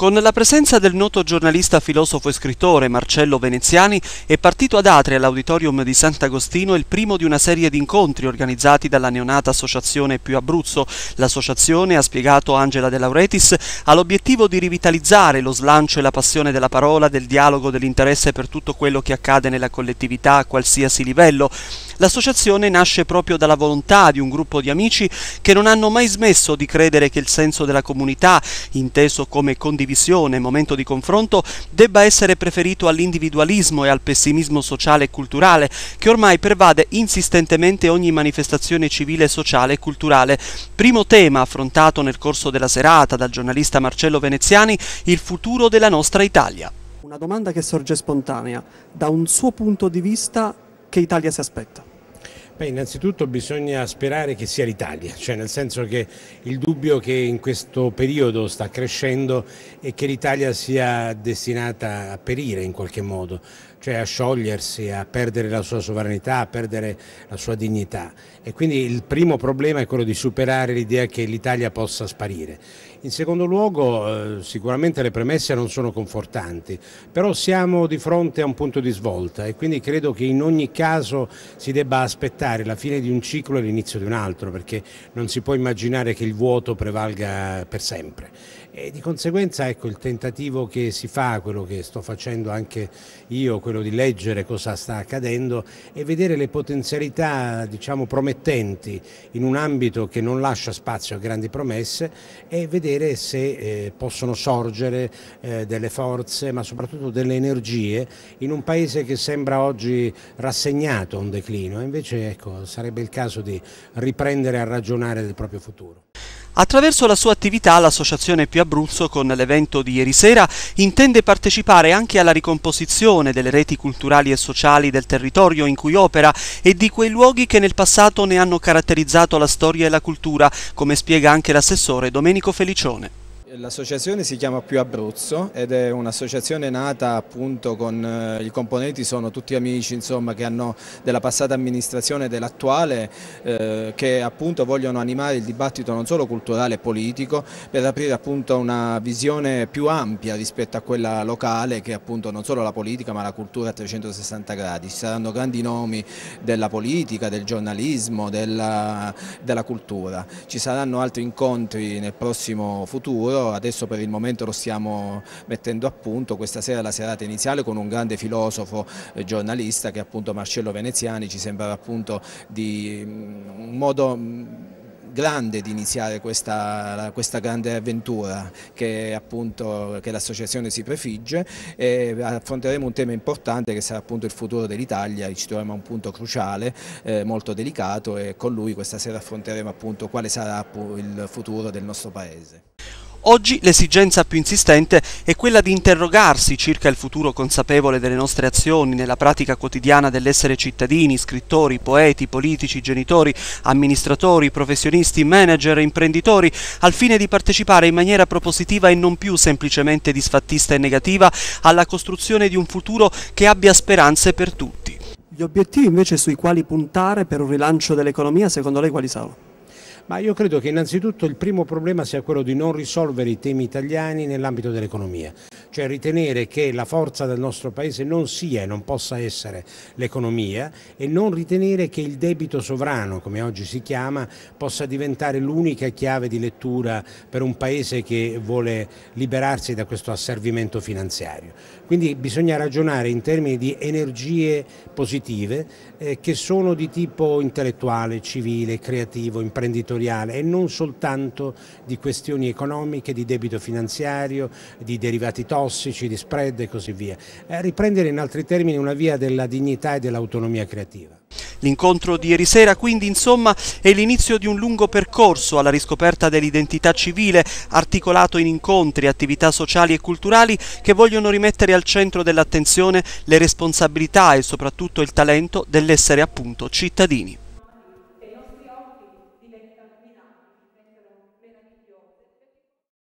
Con la presenza del noto giornalista, filosofo e scrittore Marcello Veneziani è partito ad Atria all'Auditorium di Sant'Agostino il primo di una serie di incontri organizzati dalla neonata associazione Più Abruzzo. L'associazione, ha spiegato Angela De Lauretis, ha l'obiettivo di rivitalizzare lo slancio e la passione della parola, del dialogo, dell'interesse per tutto quello che accade nella collettività a qualsiasi livello. L'associazione nasce proprio dalla volontà di un gruppo di amici che non hanno mai smesso di credere che il senso della comunità, inteso come condivisione, condivisione, momento di confronto, debba essere preferito all'individualismo e al pessimismo sociale e culturale che ormai pervade insistentemente ogni manifestazione civile, sociale e culturale. Primo tema affrontato nel corso della serata dal giornalista Marcello Veneziani, il futuro della nostra Italia. Una domanda che sorge spontanea, da un suo punto di vista che Italia si aspetta? Beh, innanzitutto bisogna sperare che sia l'Italia, cioè nel senso che il dubbio che in questo periodo sta crescendo è che l'Italia sia destinata a perire in qualche modo cioè a sciogliersi, a perdere la sua sovranità, a perdere la sua dignità. E quindi il primo problema è quello di superare l'idea che l'Italia possa sparire. In secondo luogo eh, sicuramente le premesse non sono confortanti, però siamo di fronte a un punto di svolta e quindi credo che in ogni caso si debba aspettare la fine di un ciclo e l'inizio di un altro, perché non si può immaginare che il vuoto prevalga per sempre. E di conseguenza ecco, il tentativo che si fa, quello che sto facendo anche io, quello di leggere cosa sta accadendo e vedere le potenzialità diciamo, promettenti in un ambito che non lascia spazio a grandi promesse e vedere se eh, possono sorgere eh, delle forze ma soprattutto delle energie in un paese che sembra oggi rassegnato a un declino invece ecco, sarebbe il caso di riprendere a ragionare del proprio futuro. Attraverso la sua attività l'Associazione Più Abruzzo con l'evento di ieri sera intende partecipare anche alla ricomposizione delle reti culturali e sociali del territorio in cui opera e di quei luoghi che nel passato ne hanno caratterizzato la storia e la cultura, come spiega anche l'assessore Domenico Felicione. L'associazione si chiama Più Abruzzo ed è un'associazione nata appunto con eh, i componenti, sono tutti amici insomma, che hanno della passata amministrazione e dell'attuale eh, che appunto vogliono animare il dibattito non solo culturale e politico per aprire appunto una visione più ampia rispetto a quella locale che è appunto non solo la politica ma la cultura a 360 gradi. Ci saranno grandi nomi della politica, del giornalismo, della, della cultura. Ci saranno altri incontri nel prossimo futuro adesso per il momento lo stiamo mettendo a punto, questa sera la serata iniziale con un grande filosofo eh, giornalista che è appunto Marcello Veneziani, ci sembrava appunto di mm, un modo mm, grande di iniziare questa, questa grande avventura che, che l'associazione si prefigge e affronteremo un tema importante che sarà appunto il futuro dell'Italia, ci troviamo a un punto cruciale, eh, molto delicato e con lui questa sera affronteremo appunto quale sarà il futuro del nostro Paese. Oggi l'esigenza più insistente è quella di interrogarsi circa il futuro consapevole delle nostre azioni nella pratica quotidiana dell'essere cittadini, scrittori, poeti, politici, genitori, amministratori, professionisti, manager, imprenditori, al fine di partecipare in maniera propositiva e non più semplicemente disfattista e negativa alla costruzione di un futuro che abbia speranze per tutti. Gli obiettivi invece sui quali puntare per un rilancio dell'economia secondo lei quali sono? Ma io credo che innanzitutto il primo problema sia quello di non risolvere i temi italiani nell'ambito dell'economia, cioè ritenere che la forza del nostro Paese non sia e non possa essere l'economia e non ritenere che il debito sovrano, come oggi si chiama, possa diventare l'unica chiave di lettura per un Paese che vuole liberarsi da questo asservimento finanziario. Quindi bisogna ragionare in termini di energie positive eh, che sono di tipo intellettuale, civile, creativo, imprenditoriale settoriale e non soltanto di questioni economiche, di debito finanziario, di derivati tossici, di spread e così via. Eh, riprendere in altri termini una via della dignità e dell'autonomia creativa. L'incontro di ieri sera quindi insomma è l'inizio di un lungo percorso alla riscoperta dell'identità civile articolato in incontri, attività sociali e culturali che vogliono rimettere al centro dell'attenzione le responsabilità e soprattutto il talento dell'essere appunto cittadini.